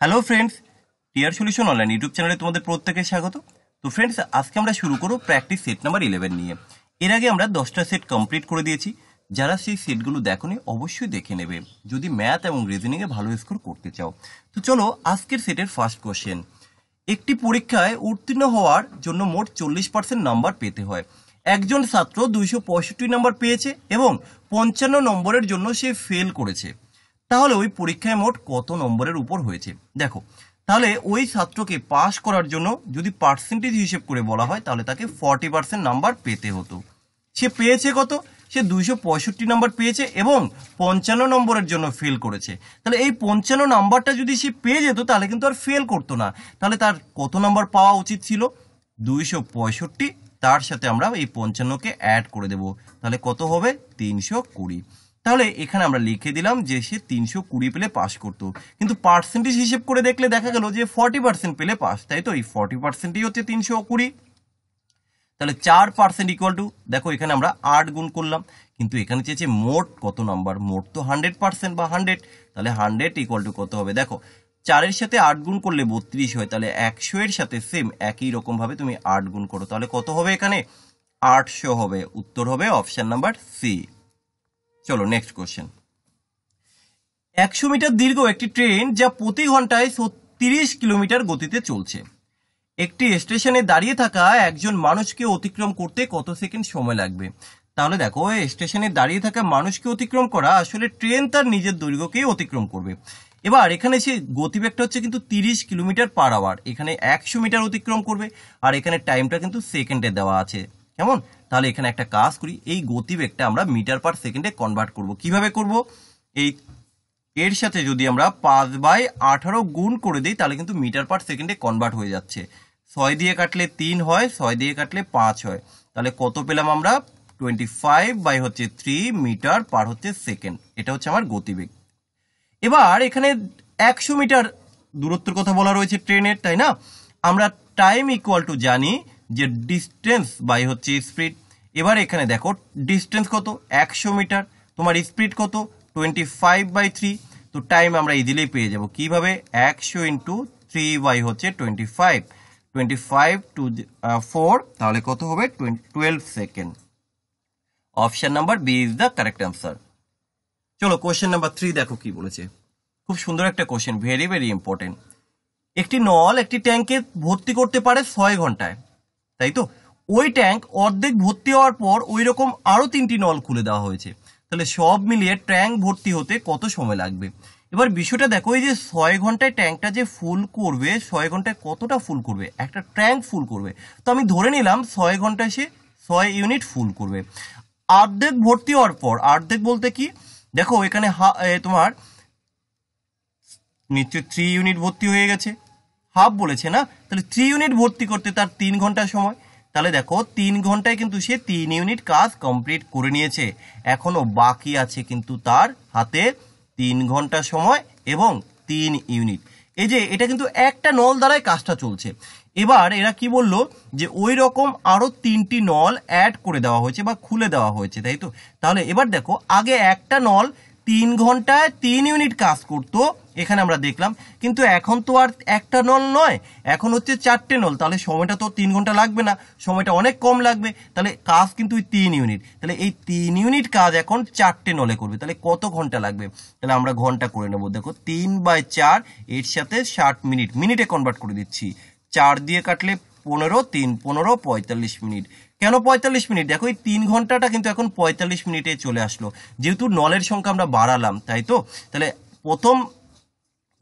hello friends টিয়ার solution online YouTube চ্যানেলে তোমাদের প্রত্যেকের স্বাগত তো ফ্রেন্ডস আজকে আমরা শুরু করব প্র্যাকটিস সেট নাম্বার ইলেভেন নিয়ে এর আগে আমরা দশটা সেট কমপ্লিট করে দিয়েছি যারা সেই সেটগুলো দেখনি অবশ্যই দেখে নেবে যদি ম্যাথ এবং রিজনিংয়ে ভালো স্কোর করতে চাও তো চলো আজকের সেটের ফার্স্ট কোশ্চেন একটি পরীক্ষায় উত্তীর্ণ হওয়ার জন্য মোট চল্লিশ পার্সেন্ট নাম্বার পেতে হয় একজন ছাত্র দুইশো পঁয়ষট্টি নম্বর পেয়েছে এবং পঞ্চান্ন নম্বরের জন্য সে ফেল করেছে তাহলে ওই পরীক্ষায় মোট কত নম্বরের উপর হয়েছে দেখো তাহলে ওই ছাত্রকে পাস করার জন্য যদি পার্সেন্টেজ হিসেব করে বলা হয় তাহলে তাকে ফর্টি পার্সেন্ট নাম্বার পেতে হতো সে পেয়েছে কত সে দুইশো পঁয়ষট্টি নাম্বার পেয়েছে এবং পঞ্চান্ন নম্বরের জন্য ফেল করেছে তাহলে এই পঞ্চান্ন নাম্বারটা যদি সে পেয়ে যেত তাহলে কিন্তু আর ফেল করতো না তাহলে তার কত নাম্বার পাওয়া উচিত ছিল দুইশো পঁয়ষট্টি তার সাথে আমরা এই পঞ্চান্নকে অ্যাড করে দেব তাহলে কত হবে তিনশো কুড়ি তাহলে এখানে আমরা লিখে দিলাম যে সে তিনশো কুড়ি পেলে পাস করতো কিন্তু পার্সেন্টেজ হিসেব করে দেখলে দেখা গেল যে ফর্টি পার্সেন্ট পেলে পাস তাই তো এই ফর্টি পার্সেন্টই হচ্ছে তিনশো কুড়ি তাহলে চার পার্সেন্ট ইকুয়াল টু দেখো এখানে আমরা আট গুণ করলাম কিন্তু এখানে চেয়েছে মোট কত নাম্বার মোট তো হান্ড্রেড পার্সেন্ট বা হান্ড্রেড তাহলে হান্ড্রেড ইকুয়াল টু কত হবে দেখো চারের সাথে আট গুণ করলে বত্রিশ হয় তাহলে একশো এর সাথে সেম একই রকমভাবে তুমি আট গুণ করো তাহলে কত হবে এখানে আটশো হবে উত্তর হবে অপশান নাম্বার সি চলো নেক্সট কোশ্চেন একশো মিটার দীর্ঘ একটি ট্রেন যা প্রতি ঘন্টায় তিরিশ কিলোমিটার গতিতে চলছে একটি স্টেশনে দাঁড়িয়ে থাকা একজন মানুষকে অতিক্রম করতে কত সেকেন্ড সময় লাগবে তাহলে দেখো স্টেশনে দাঁড়িয়ে থাকা মানুষকে অতিক্রম করা আসলে ট্রেন তার নিজের দৈর্ঘ্যকেই অতিক্রম করবে এবার এখানে সে গতিবেগটা হচ্ছে কিন্তু তিরিশ কিলোমিটার পার আওয়ার এখানে একশো মিটার অতিক্রম করবে আর এখানে টাইমটা কিন্তু সেকেন্ডে দেওয়া আছে কেমন তাহলে এখানে একটা কাজ করি এই গতিবেগটা আমরা মিটার পার সেকেন্ডে কনভার্ট করব কিভাবে করব এই এর সাথে যদি আমরা পাঁচ বাই আঠারো গুণ করে দিই তাহলে কিন্তু মিটার পার সেকেন্ডে কনভার্ট হয়ে যাচ্ছে ছয় দিয়ে কাটলে তিন হয় ছয় দিয়ে কাটলে পাঁচ হয় তাহলে কত পেলাম আমরা টোয়েন্টি ফাইভ বাই হচ্ছে থ্রি মিটার পার হচ্ছে সেকেন্ড এটা হচ্ছে আমার গতিবেগ এবার এখানে একশো মিটার দূরত্বের কথা বলা রয়েছে ট্রেনের তাই না আমরা টাইম ইকুয়াল টু জানি যে ডিস্টেন্স বাই হচ্ছে স্পিড এবার এখানে দেখো ডিস্টেন্স কত একশো মিটার তোমার স্পিড কত টোয়েন্টি ফাইভ বাই থ্রি তো টাইম আমরা ইজিলি পেয়ে যাব কিভাবে একশো ইন্টু থ্রি বাই হচ্ছে twenty five twenty five two four তাহলে কত হবে twelve second option number B is the correct answer চলো কোশ্চেন নাম্বার থ্রি দেখো কি বলেছে খুব সুন্দর একটা কোয়েশ্চেন ভেরি ভেরি ইম্পর্টেন্ট একটি নল একটি ট্যাঙ্কে ভর্তি করতে পারে ছয় ঘন্টায় তাই তো ওই ট্যাঙ্ক অর্ধেক ভর্তি হওয়ার পর ওই রকম আরও তিনটি নল খুলে দেওয়া হয়েছে তাহলে সব মিলিয়ে ট্যাঙ্ক ভর্তি হতে কত সময় লাগবে এবার বিষয়টা দেখো এই যে ছয় ঘন্টায় ট্যাঙ্কটা যে ফুল করবে ছয় ঘন্টায় কতটা ফুল করবে একটা ট্যাঙ্ক ফুল করবে তো আমি ধরে নিলাম ছয় ঘন্টায় সে ছয় ইউনিট ফুল করবে অর্ধেক ভর্তি হওয়ার পর অর্ধেক বলতে কি দেখো এখানে তোমার নিশ্চয় থ্রি ইউনিট ভর্তি হয়ে গেছে হাফ বলেছে না তাহলে থ্রি ইউনিট ভর্তি করতে তার তিন ঘন্টা সময় তাহলে দেখো তিন ঘন্টায় কিন্তু সে তিন ইউনিট কাজ কমপ্লিট করে নিয়েছে এখনও বাকি আছে কিন্তু তার হাতে তিন ঘন্টা সময় এবং তিন ইউনিট এই যে এটা কিন্তু একটা নল দ্বারাই কাজটা চলছে এবার এরা কি বলল যে ওই রকম আরও তিনটি নল অ্যাড করে দেওয়া হয়েছে বা খুলে দেওয়া হয়েছে তাই তো তাহলে এবার দেখো আগে একটা নল তিন ঘন্টায় তিন ইউনিট কাজ করতো এখানে আমরা দেখলাম কিন্তু এখন তো আর একটা নল নয় এখন হচ্ছে চারটে নল তাহলে সময়টা তো তিন ঘন্টা লাগবে না সময়টা অনেক কম লাগবে তাহলে কাজ কিন্তু ওই তিন ইউনিট তাহলে এই তিন ইউনিট কাজ এখন চারটে নলে করবে তাহলে কত ঘন্টা লাগবে তাহলে আমরা ঘন্টা করে নেবো দেখো তিন বাই চার এর সাথে ষাট মিনিট মিনিটে কনভার্ট করে দিচ্ছি চার দিয়ে কাটলে পনেরো তিন পনেরো পঁয়তাল্লিশ মিনিট কেন পঁয়তাল্লিশ মিনিট দেখো এই তিন ঘন্টাটা কিন্তু এখন পঁয়তাল্লিশ মিনিটে চলে আসলো যেহেতু নলের সংখ্যা আমরা বাড়ালাম তাই তো তাহলে প্রথম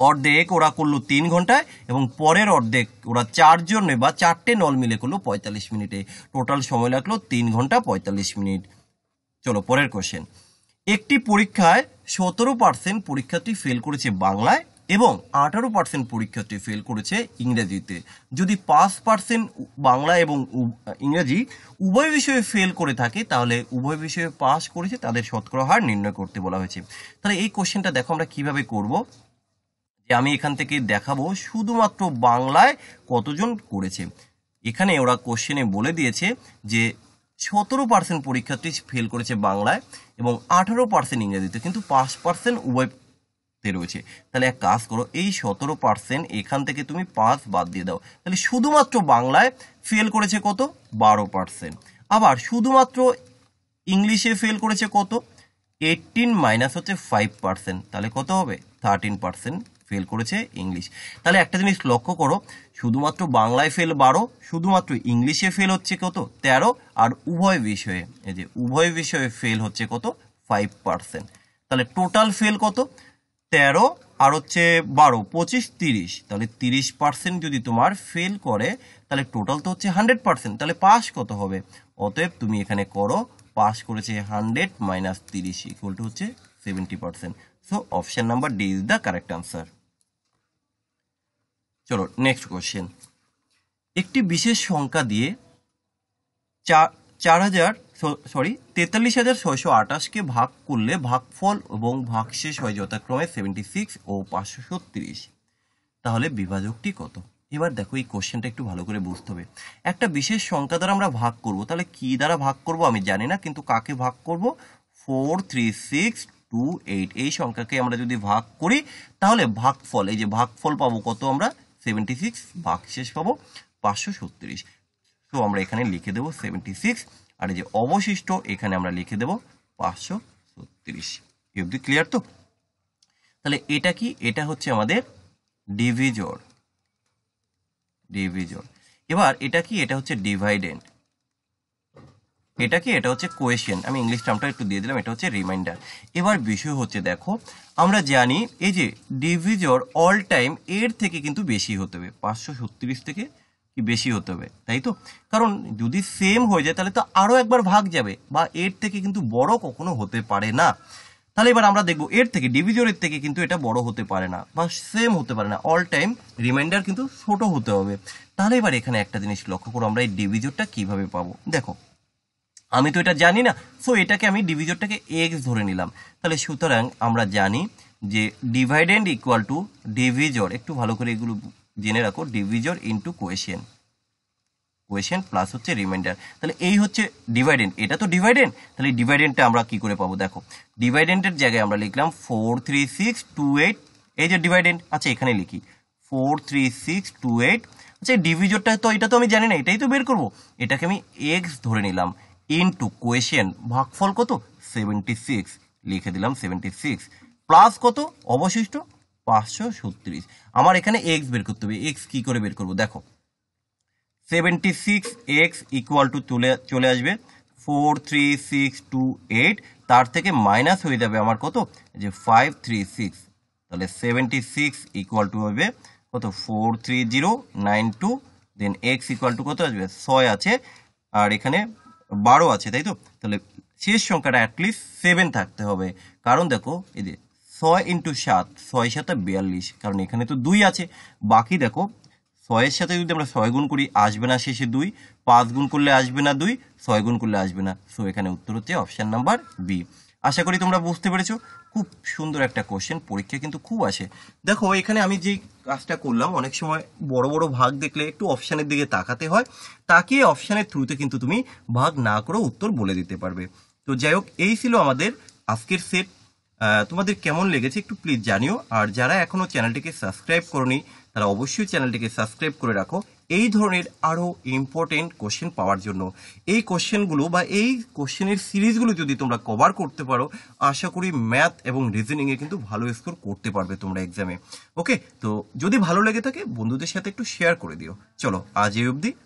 অর্ধেক ওরা করলো তিন ঘন্টায় এবং পরের অর্ধেক ওরা চারজনে বা চারটে নল মিলে করলো পঁয়তাল্লিশ মিনিটে টোটাল সময় লাগলো তিন ঘন্টা পঁয়তাল্লিশ মিনিট চলো পরের কোশ্চেন একটি পরীক্ষায় সতেরো পার্সেন্ট পরীক্ষার্থী ফেল করেছে বাংলায় এবং আঠারো পার্সেন্ট পরীক্ষার্থী ফেল করেছে ইংরেজিতে যদি পাঁচ পার্সেন্ট বাংলা এবং ইংরেজি উভয় বিষয়ে ফেল করে থাকে তাহলে উভয় বিষয়ে পাস করেছে তাদের শতকরা হার নির্ণয় করতে বলা হয়েছে তাহলে এই কোশ্চেনটা দেখো আমরা কীভাবে করব যে আমি এখান থেকে দেখাবো শুধুমাত্র বাংলায় কতজন করেছে এখানে ওরা কোশ্চেনে বলে দিয়েছে যে সতেরো পার্সেন্ট পরীক্ষার্থী ফেল করেছে বাংলায় এবং আঠারো পার্সেন্ট ইংরেজিতে কিন্তু পাঁচ পার্সেন্ট উভয়তে রয়েছে তাহলে এক কাজ করো এই সতেরো পার্সেন্ট এখান থেকে তুমি পাঁচ বাদ দিয়ে দাও তাহলে শুধুমাত্র বাংলায় ফেল করেছে কত বারো পার্সেন্ট আবার শুধুমাত্র ইংলিশে ফেল করেছে কত এইটিন মাইনাস হচ্ছে ফাইভ পার্সেন্ট তাহলে কত হবে থার্টিন পার্সেন্ট ফেল করেছে ইংলিশ তাহলে একটা জিনিস লক্ষ্য করো শুধুমাত্র বাংলায় ফেল বারো শুধুমাত্র ইংলিশে ফেল হচ্ছে কত তেরো আর উভয় বিষয়ে এই যে উভয় বিষয়ে ফেল হচ্ছে কত ফাইভ পার্সেন্ট তাহলে টোটাল ফেল কত তেরো আর হচ্ছে বারো পঁচিশ তিরিশ তাহলে তিরিশ পার্সেন্ট যদি তোমার ফেল করে তাহলে টোটাল তো হচ্ছে হান্ড্রেড পার্সেন্ট তাহলে পাস কত হবে অতএব তুমি এখানে করো পাস করেছে হান্ড্রেড মাইনাস তিরিশ ইকুয়াল টু হচ্ছে seventy percent so option number D is the correct answer চলো নেক্সট কোশ্চেন একটি বিশেষ সংখ্যা দিয়ে চার হাজার সরি তেতাল্লিশ হাজার ছয়শো আঠাশকে ভাগ করলে ভাগফল এবং ভাগশেষ হয় যথাক্রমে সেভেন্টি সিক্স ও পাঁচশো ছত্রিশ তাহলে বিভাজকটি কত এবার দেখো এই কোশ্চেনটা একটু ভালো করে বুঝতে হবে একটা বিশেষ সংখ্যা দ্বারা আমরা ভাগ করব তাহলে কি দ্বারা ভাগ করব আমি জানি না কিন্তু কাকে ভাগ করব four three six two eight এই সংখ্যাকে আমরা যদি ভাগ করি তাহলে ভাগফল এই যে ভাগফল পাবো কত আমরা সেভেন্টি সিক্স ভাগ শেষ পাবো পাঁচশো সত্তিরিশ তো আমরা এখানে লিখে দেবো সেভেন্টি সিক্স আর এই যে অবশিষ্ট এখানে আমরা লিখে দেবো পাঁচশো সত্তিরিশ অবধি ক্লিয়ার তো তাহলে এটা কি এটা হচ্ছে আমাদের ডিভিজর ডিভিজর এবার এটা কি এটা হচ্ছে ডিভাইডেন্ট এটা কি এটা হচ্ছে কোয়েশন আমি ইংলিশ টার্মটা একটু দিয়ে দিলাম এটা হচ্ছে রিমাইন্ডার এবার বিষয় হচ্ছে দেখো আমরা জানি এই যে ডিভিজর অল টাইম এর থেকে কিন্তু বেশি হতে হবে পাঁচশো ছত্রিশ থেকে কি বেশি হতে হবে তাই তো কারণ যদি সেম হয়ে যায় তাহলে তো আরও একবার ভাগ যাবে বা এর থেকে কিন্তু বড় কখনো হতে পারে না তাহলে এবার আমরা দেখবো এর থেকে ডিভিজরের থেকে কিন্তু এটা বড় হতে পারে না বা সেম হতে পারে না অল টাইম রিমাইন্ডার কিন্তু ছোট হতে হবে তাহলে এবার এখানে একটা জিনিস লক্ষ্য করো আমরা এই ডিভিজরটা কিভাবে পাবো দেখো আমি তো এটা জানি না সো এটাকে আমি ডিভিজরটাকে এক্স ধরে নিলাম তাহলে সুতরাং আমরা জানি যে ডিভাইডেন্ড ইকুয়াল টু ডিভিজর একটু ভালো করে এগুলো জেনে রাখো divisor into quotient quotient plus হচ্ছে রিমাইন্ডার তাহলে এই হচ্ছে ডিভাইডেন্ট এটা তো ডিভাইডেন্ট তাহলে ডিভাইডেন্টটা আমরা কি করে পাবো দেখো ডিভাইডেন্টের জায়গায় আমরা লিখলাম four three six two eight এই যে ডিভাইডেন্ট আচ্ছা এখানে লিখি four three six two eight আচ্ছা ডিভিজরটা তো এটা তো আমি জানি না এটাই তো বের করবো এটাকে আমি এক্স ধরে নিলাম ইনটু কোয়েশন ভাগফল কত সেভেন্টি সিক্স লিখে দিলাম সেভেন্টি সিক্স প্লাস কত অবশিষ্ট পাঁচশো ছত্রিশ আমার এখানে এক্স বের করতে হবে এক্স কী করে বের করবো দেখো seventy six X equal to চলে চলে আসবে four three six two eight তার থেকে মাইনাস হয়ে যাবে আমার কত যে ফাইভ থ্রি সিক্স তাহলে সেভেন্টি সিক্স ইকুয়াল টু হবে কত four three zero nine two then X equal to কত আসবে ছয় আছে আর এখানে বারো আছে তাই তো তাহলে শেষ সংখ্যাটা অ্যাটলিস্ট সেভেন থাকতে হবে কারণ দেখো এই যে ছয় ইন্টু সাত ছয় সাথে বিয়াল্লিশ কারণ এখানে তো দুই আছে বাকি দেখো ছয়ের সাথে যদি আমরা ছয় গুণ করি আসবে না শেষে দুই পাঁচ গুণ করলে আসবে না দুই ছয় গুণ করলে আসবে না সো এখানে উত্তর হচ্ছে অপশান নাম্বার বি আশা করি তোমরা বুঝতে পেরেছো খুব সুন্দর একটা কোশ্চেন পরীক্ষা কিন্তু খুব আসে দেখো এখানে আমি যে কাজটা করলাম অনেক সময় বড় বড় ভাগ দেখলে একটু অপশানের দিকে তাকাতে হয় তাকিয়ে অপশানের থ্রুতে কিন্তু তুমি ভাগ না করেও উত্তর বলে দিতে পারবে তো যাই হোক এই ছিল আমাদের আজকের সেট তোমাদের কেমন লেগেছে একটু প্লিজ জানিও আর যারা এখনও চ্যানেলটিকে সাবস্ক্রাইব করনি তারা অবশ্যই চ্যানেলটিকে সাবস্ক্রাইব করে রাখো এই ধরনের আরও ইম্পর্টেন্ট কোশ্চেন পাওয়ার জন্য এই কোশ্চেনগুলো বা এই কোশ্চেনের সিরিজগুলো যদি তোমরা কভার করতে পারো আশা করি ম্যাথ এবং রিজনিংয়ে কিন্তু ভালো স্কোর করতে পারবে তোমরা এক্সামে ওকে তো যদি ভালো লেগে থাকে বন্ধুদের সাথে একটু শেয়ার করে দিও চলো আজ এই অবধি